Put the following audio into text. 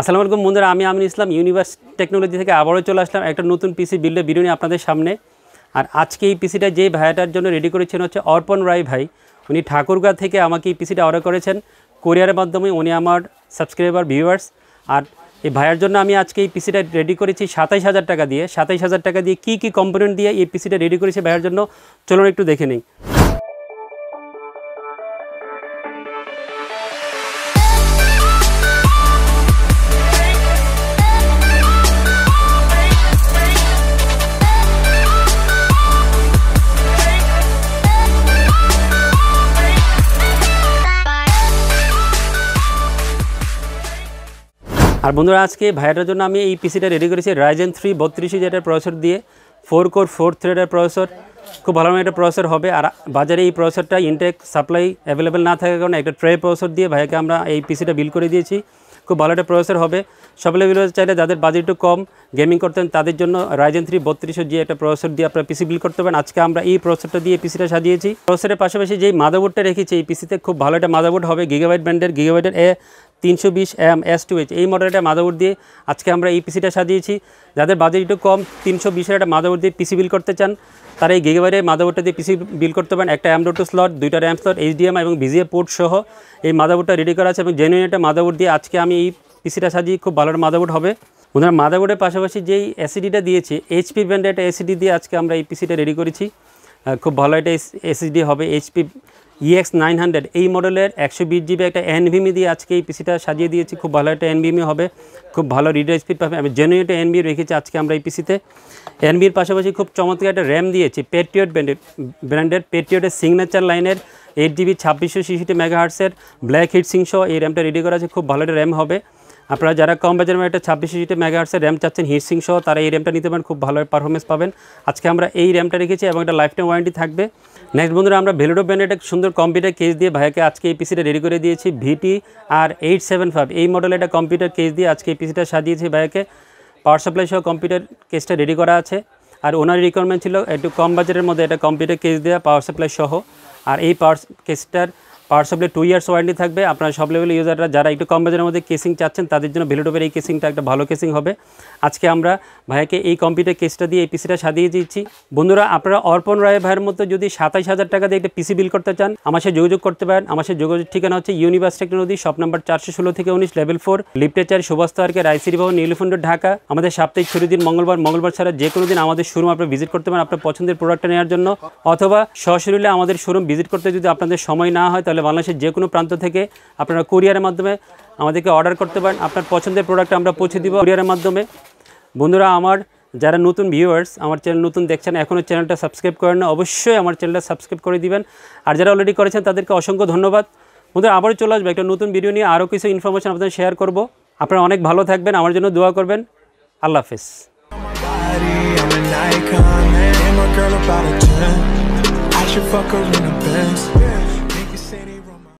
আসসালামু আলাইকুম বন্ধুরা আমি আমিন ইসলাম ইউনিভার্স টেকনোলজি থেকে আবারও চলে আসলাম একটা নতুন পিসি বিল্ডে ভিডিও আপনাদের সামনে আর আজকে এই পিসিটা যেই ভাইয়াটার জন্য রেডি করেছেন হচ্ছে অর্পণ রায় ভাই উনি ঠাকুরগাঁ থেকে আমাকে এই পিসিটা অর্ডার করেছেন কোরিয়ারের মাধ্যমে উনি আমার সাবস্ক্রাইবার ভিউয়ার্স আর এই ভাইয়ার জন্য আমি আজকে এই পিসিটা রেডি করেছি সাতাইশ হাজার টাকা দিয়ে সাতাইশ হাজার টাকা দিয়ে কি কি কম্পোনেন্ট দিয়ে এই পিসিটা রেডি করেছে ভাইয়ার জন্য চলুন একটু দেখে নিই আর বন্ধুরা আজকে ভাইয়াটার জন্য আমি এই পিসিটা রেডি করেছি রাইজেন থ্রি বত্রিশে যেটার প্রসেসর দিয়ে ফোর কোর ফোর থ্রেডের প্রসেসর খুব ভালো একটা প্রসেসর হবে আর বাজারে এই প্রসেসরটা ইনটেক সাপ্লাই অ্যাভেলেবেল না থাকার কারণে একটা ট্রে প্রসেসর দিয়ে ভাইয়াকে আমরা এই পিসিটা বিল করে দিয়েছি খুব ভালো একটা প্রসেসর হবে সকলে বিল চাইলে যাদের বাজেট একটু কম গেমিং করতেন তাদের জন্য রাইজেন থ্রি বত্রিশশো যে একটা প্রসেসর দিয়ে আপনারা পিসি বিল করতে পারেন আজকে আমরা এই প্রসেসরটা দিয়ে পিসিটা সাজিয়েছি প্রসেসরের পাশাপাশি যেই মাদাবোর্ডটা রেখেছি এই পিসিতে খুব ভালো একটা মাদাবোর্ড হবে গিগাবাইট ব্র্যান্ডের গিগাবাইটের এ তিনশো বিশ এম এস টু এইচ এই মডেলটা মাদাবোর্ড দিয়ে আজকে আমরা এই পিসিটা সাজিয়েছি যাদের বাজেট একটু কম তিনশো বিশের একটা মাদাবোর্ড দিয়ে পিসি বিল করতে চান তারা এই গেগেবারে মাদাবোর্ডটা দিয়ে পিসি বিল করতে পারেন একটা অ্যামডো টু স্লট দুইটা র্যাম স্লট এইচডিএম এবং ভিজিএ পোর্ট সহ এই মাদাবোর্ডটা রেডি করা আছে এবং জেনুইন একটা মাদাবোর্ড দিয়ে আজকে আমি এই পিসিটা সাজিয়ে খুব ভালো মাদাবোর্ড হবে ওনার মাদাবোর্ডের পাশাপাশি যেই এসিডিটা e দিয়েছে এইচপি ব্র্যান্ডের একটা এসিডি দিয়ে আজকে আমরা এই পিসিটা রেডি করেছি খুব ভালো একটা এসিডি e হবে এইচপি ইএক্স নাইন হান্ড্রেড এই মডেলের একশো বিশ জিবি একটা এনভিমি দিয়ে আজকে এই পিসিটা সাজিয়ে দিয়েছি খুব ভালো একটা এনভিমি হবে খুব ভালো রিডার স্পিড পাবে আমি জেনুইন একটা রেখেছি আজকে আমরা এই পিসিতে এনভির পাশাপাশি খুব চমৎকার একটা র্যাম দিয়েছি পেট্রিয়ট ব্র্যান্ডের ব্র্যান্ডের পেট্রিয়টের সিগনেচার লাইনের এইট জিবি ছাব্বিশশো ছিষট্টি মেগাহার্টসের ব্ল্যাক হিট সিংসহ এই র্যামটা রেডি করা আছে খুব ভালো একটা র্যাম হবে আপনারা যারা কম বাজারের একটা সিটি জিটি মেগাহার্সের র্যাম চাচ্ছেন হিটসিং সহ তারা এই র্যামটা নিতে পারেন খুব ভালো পারফরমেন্স পাবেন আজকে আমরা এই র্যামটা রেখেছি এবং একটা লাইফ টাইম ওয়ারেন্টি থাকবে নেক্সট বন্ধুরা আমরা ভেলোডো ব্র্যান্ডের একটা সুন্দর কম্পিউটার কেস দিয়ে ভাইয়াকে আজকে এই পিসিটা রেডি করে দিয়েছি ভিটি আর এইট সেভেন ফাইভ এই মডেলের একটা কম্পিউটার কেস দিয়ে আজকে এই পিসিটা সাজিয়েছি ভাইয়াকে পাওয়ার সাপ্লাই সহ কম্পিউটার কেসটা রেডি করা আছে আর ওনার রিকোয়ারমেন্ট ছিল একটু কম বাজেটের মধ্যে একটা কম্পিউটার কেস দেওয়া পাওয়ার সাপ্লাই সহ আর এই পাওয়ার কেসটার পাওয়ার সবলে টু ইয়ার্স ওয়ারেন্টি থাকবে আপনার সব লেভেল ইউজাররা যারা একটু কম বাজারের মধ্যে কেসিং চাচ্ছেন তাদের জন্য ভেলোটোপের এই কেসিংটা একটা ভালো কেসিং হবে আজকে আমরা ভাইয়াকে এই কম্পিউটার কেসটা দিয়ে এই পিসিটা সাজিয়ে দিচ্ছি বন্ধুরা আপনারা অর্পণ রায় ভাইয়ের মতো যদি সাতাইশ হাজার টাকা দিয়ে একটা পিসি বিল করতে চান আমার সাথে যোগাযোগ করতে পারেন আমার সাথে যোগাযোগ ঠিকানা হচ্ছে ইউনিভার্স টেকনোলজি শপ নাম্বার চারশো ষোলো থেকে উনিশ লেভেল ফোর লিপটেচার সুভাস্ত তারকে রায়সিরি ভবন নীলফুন্ড ঢাকা আমাদের সাপ্তাহিক ছুটির দিন মঙ্গলবার মঙ্গলবার ছাড়া যে কোনো দিন আমাদের শোরুম আপনি ভিজিট করতে পারেন আপনার পছন্দের প্রোডাক্টটা নেওয়ার জন্য অথবা সশরীরে আমাদের শোরুম ভিজিট করতে যদি আপনাদের সময় না হয় তাহলে বাংলাদেশের যে কোনো প্রান্ত থেকে আপনারা কুরিয়ারের মাধ্যমে আমাদেরকে অর্ডার করতে পারেন আপনার পছন্দের প্রোডাক্ট আমরা পৌঁছে দিব কুরিয়ারের মাধ্যমে বন্ধুরা আমার যারা নতুন ভিউয়ার্স আমার চ্যানেল নতুন দেখছেন এখনও চ্যানেলটা সাবস্ক্রাইব করেন না অবশ্যই আমার চ্যানেলটা সাবস্ক্রাইব করে দিবেন আর যারা অলরেডি করেছেন তাদেরকে অসংখ্য ধন্যবাদ বন্ধুরা আবারও চলে আসবে একটা নতুন ভিডিও নিয়ে আরও কিছু ইনফরমেশন আপনাদের শেয়ার করব আপনারা অনেক ভালো থাকবেন আমার জন্য দোয়া করবেন আল্লাহ হাফেজ